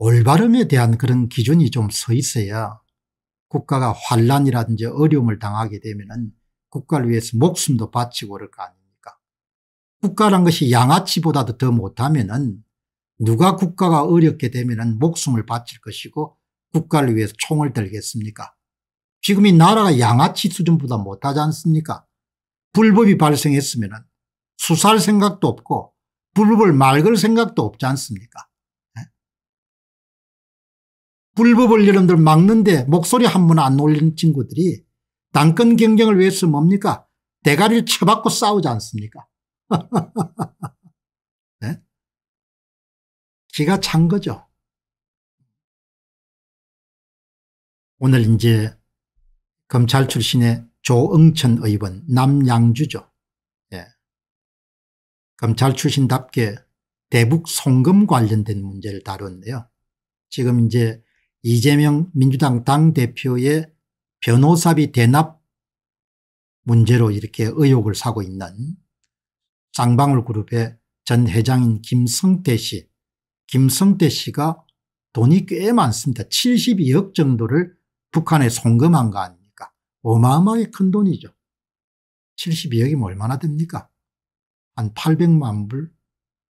올바름에 대한 그런 기준이 좀 서 있어야 국가가 환란이라든지 어려움을 당하게 되면은 국가를 위해서 목숨도 바치고 그럴 거 아닙니까? 국가란 것이 양아치보다도 더 못하면은 누가 국가가 어렵게 되면은 목숨을 바칠 것이고 국가를 위해서 총을 들겠습니까? 지금 이 나라가 양아치 수준보다 못하지 않습니까? 불법이 발생했으면 은 수사할 생각도 없고 불법을 맑을 생각도 없지 않습니까? 불법을 여러분들 막는데 목소리 한 번 안올린 친구들이 당권 경쟁을 위해서 뭡니까? 대가리를 쳐박고 싸우지 않습니까? 네? 기가 찬 거죠. 오늘 이제 검찰 출신의 조응천 의원 남양주죠. 예. 검찰 출신답게 대북 송금 관련된 문제를 다뤘는데요 지금 이제 이재명 민주당 당대표의 변호사비 대납 문제로 이렇게 의혹을 사고 있는 쌍방울 그룹의 전 회장인 김성태 씨. 김성태 씨가 돈이 꽤 많습니다. 72억 정도를 북한에 송금한 거 아닙니까? 어마어마하게 큰 돈이죠. 72억이면 얼마나 됩니까? 한 800만 불,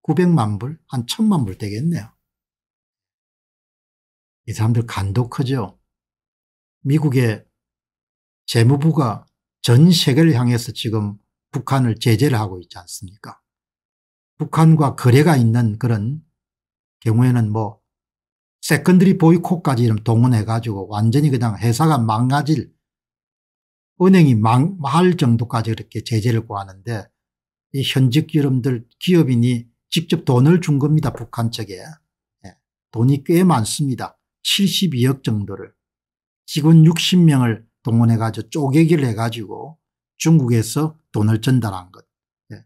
900만 불, 한 1000만 불 되겠네요. 이 사람들 간도 크죠. 미국의 재무부가 전 세계를 향해서 지금 북한을 제재를 하고 있지 않습니까? 북한과 거래가 있는 그런 경우에는 뭐 세컨드리 보이콧까지 동원해가지고 완전히 그냥 회사가 망가질 은행이 망할 정도까지 이렇게 제재를 구하는데 이 현직 기업들 기업인이 직접 돈을 준 겁니다. 북한 측에. 예, 돈이 꽤 많습니다. 72억 정도를 직원 60명을 동원해가지고 쪼개기를 해가지고 중국에서 돈을 전달한 것. 예.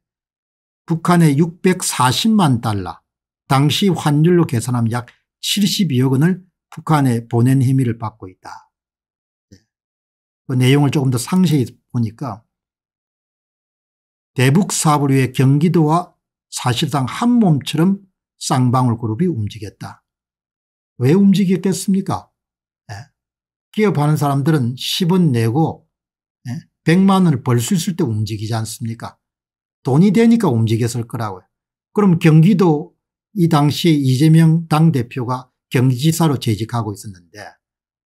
북한에 640만 달러 당시 환율로 계산하면 약 72억 원을 북한에 보낸 혐의를 받고 있다. 예. 그 내용을 조금 더 상세히 보니까 대북 사업을 위해 경기도와 사실상 한 몸처럼 쌍방울 그룹이 움직였다. 왜 움직였겠습니까? 예. 기업하는 사람들은 10원 내고 예. 100만 원을 벌 수 있을 때 움직이지 않습니까? 돈이 되니까 움직였을 거라고요. 그럼 경기도 이 당시에 이재명 당대표가 경기지사로 재직하고 있었는데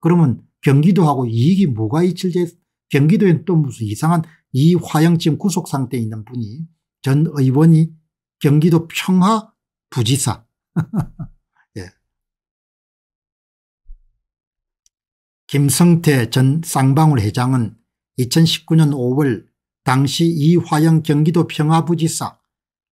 그러면 경기도하고 이익이 뭐가 있을지 경기도엔 또 무슨 이상한 이화영지금 구속 상태에 있는 분이 전 의원이 경기도 평화 부지사 김성태 전 쌍방울 회장은 2019년 5월 당시 이화영 경기도 평화부지사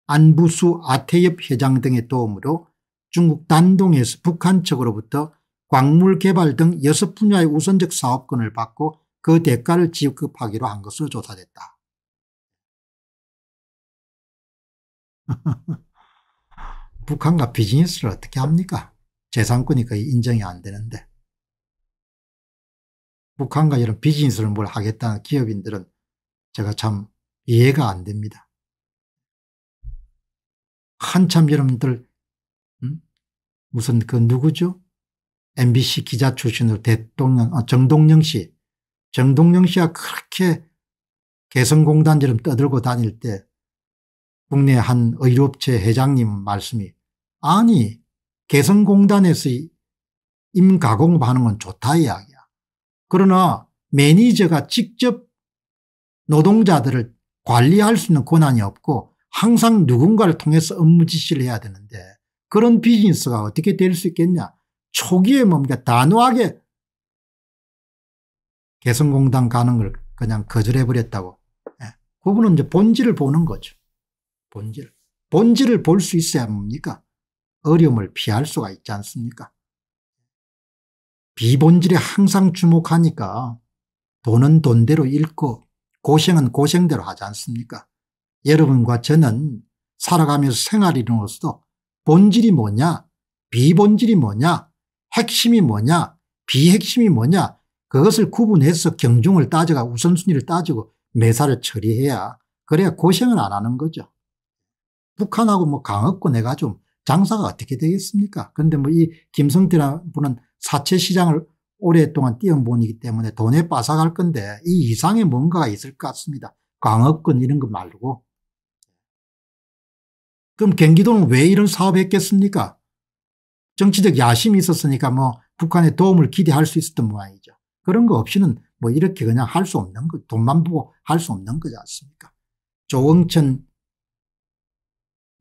안부수 아태엽 회장 등의 도움으로 중국 단동에서 북한 측으로부터 광물 개발 등 6분야의 우선적 사업권을 받고 그 대가를 지급하기로 한 것으로 조사됐다. 북한과 비즈니스를 어떻게 합니까? 재산권이 거의 인정이 안 되는데. 북한과 이런 비즈니스를 뭘 하겠다는 기업인들은 제가 참 이해가 안 됩니다. 한참 여러분들 음? 무슨 그 누구죠? MBC 기자 출신으로 대통령 아, 정동영 씨 정동영 씨가 그렇게 개성공단처럼 떠들고 다닐 때 국내 한 의료업체 회장님 말씀이 아니 개성공단에서 임가공업하는 건 좋다 이야기 그러나 매니저가 직접 노동자들을 관리할 수 있는 권한이 없고 항상 누군가를 통해서 업무 지시를 해야 되는데 그런 비즈니스가 어떻게 될 수 있겠냐. 초기에 뭡니까 단호하게 개성공단 가는 걸 그냥 거절해버렸다고. 예. 그분은 이제 본질을 보는 거죠. 본질. 본질을 볼 수 있어야 뭡니까? 어려움을 피할 수가 있지 않습니까? 비본질에 항상 주목하니까 돈은 돈대로 잃고 고생은 고생대로 하지 않습니까? 여러분과 저는 살아가면서 생활인으로서 본질이 뭐냐 비본질이 뭐냐 핵심이 뭐냐 비핵심이 뭐냐 그것을 구분해서 경중을 따져가 우선순위를 따지고 매사를 처리해야 그래야 고생을 안 하는 거죠. 북한하고 뭐 강업권 해가 좀 장사가 어떻게 되겠습니까? 그런데 뭐 이 김성태라는 분은 사채 시장을 오랫동안 뛰어본이기 때문에 돈에 빠삭할 건데 이 이상의 뭔가가 있을 것 같습니다. 광업권 이런 거 말고. 그럼 경기도는 왜 이런 사업했겠습니까? 정치적 야심이 있었으니까 뭐 북한의 도움을 기대할 수 있었던 모양이죠. 그런 거 없이는 뭐 이렇게 그냥 할 수 없는 거 돈만 보고 할 수 없는 거지 않습니까? 조응천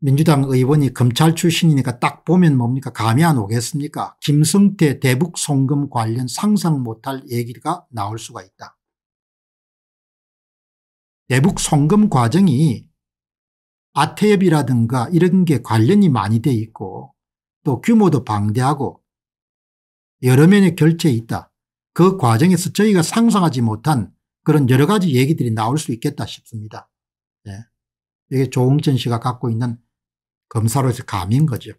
민주당 의원이 검찰 출신이니까 딱 보면 뭡니까 감이 안 오겠습니까 김성태 대북 송금 관련 상상 못할 얘기가 나올 수가 있다. 대북 송금 과정이 아태협이라든가 이런 게 관련이 많이 돼 있고 또 규모도 방대하고 여러 면의 결제에 있다. 그 과정에서 저희가 상상하지 못한 그런 여러 가지 얘기들이 나올 수 있겠다 싶습니다. 네. 이게 조홍천 씨가 갖고 있는 검사로서 감인 거죠.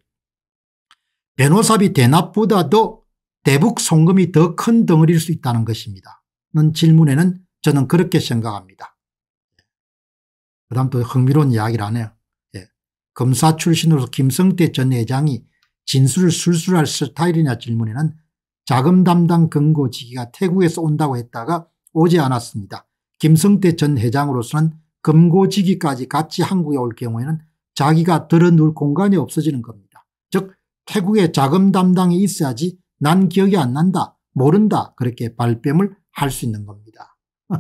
변호사비 대납보다도 대북 송금이 더 큰 덩어리일 수 있다는 것입니다. 는 질문에는 저는 그렇게 생각합니다. 그 다음 또 흥미로운 이야기를 하네요. 예. 검사 출신으로서 김성태 전 회장이 진술을 술술할 스타일이냐 질문에는 자금 담당 금고지기가 태국에서 온다고 했다가 오지 않았습니다. 김성태 전 회장으로서는 금고지기까지 같이 한국에 올 경우에는 자기가 드러눌 공간이 없어지는 겁니다. 즉 태국의 자금 담당이 있어야지 난 기억이 안 난다 모른다 그렇게 발뺌을 할 수 있는 겁니다.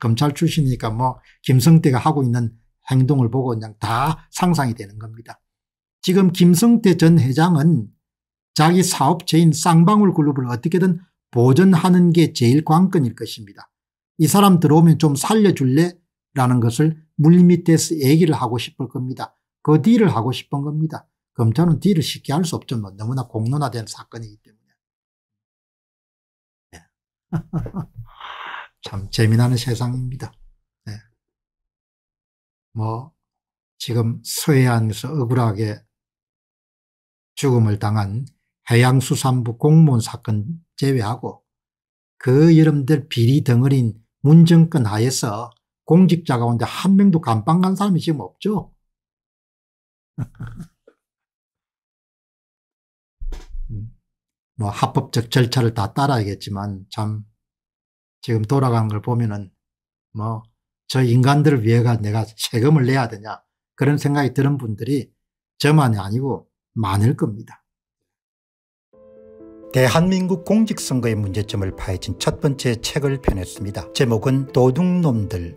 검찰 출신이니까 뭐 김성태가 하고 있는 행동을 보고 그냥 다 상상이 되는 겁니다. 지금 김성태 전 회장은 자기 사업체인 쌍방울 그룹을 어떻게든 보존하는 게 제일 관건일 것입니다. 이 사람 들어오면 좀 살려줄래 라는 것을 물밑에서 얘기를 하고 싶을 겁니다. 그 딜을 하고 싶은 겁니다. 검찰은 딜을 쉽게 할 수 없죠. 뭐 너무나 공론화된 사건이기 때문에. 네. 참 재미나는 세상입니다. 네. 뭐 지금 서해안에서 억울하게 죽음을 당한 해양수산부 공무원 사건 제외하고 그 여러분들 비리 덩어리인 문정권 하에서 공직자 가운데 한 명도 감방 간 사람이 지금 없죠. 음. 뭐 합법적 절차를 다 따라야겠지만 참 지금 돌아간 걸 보면은 뭐 저 인간들을 위해가 내가 세금을 내야 되냐 그런 생각이 드는 분들이 저만이 아니고 많을 겁니다. 대한민국 공직선거의 문제점을 파헤친 첫 번째 책을 펴냈습니다. 제목은 도둑놈들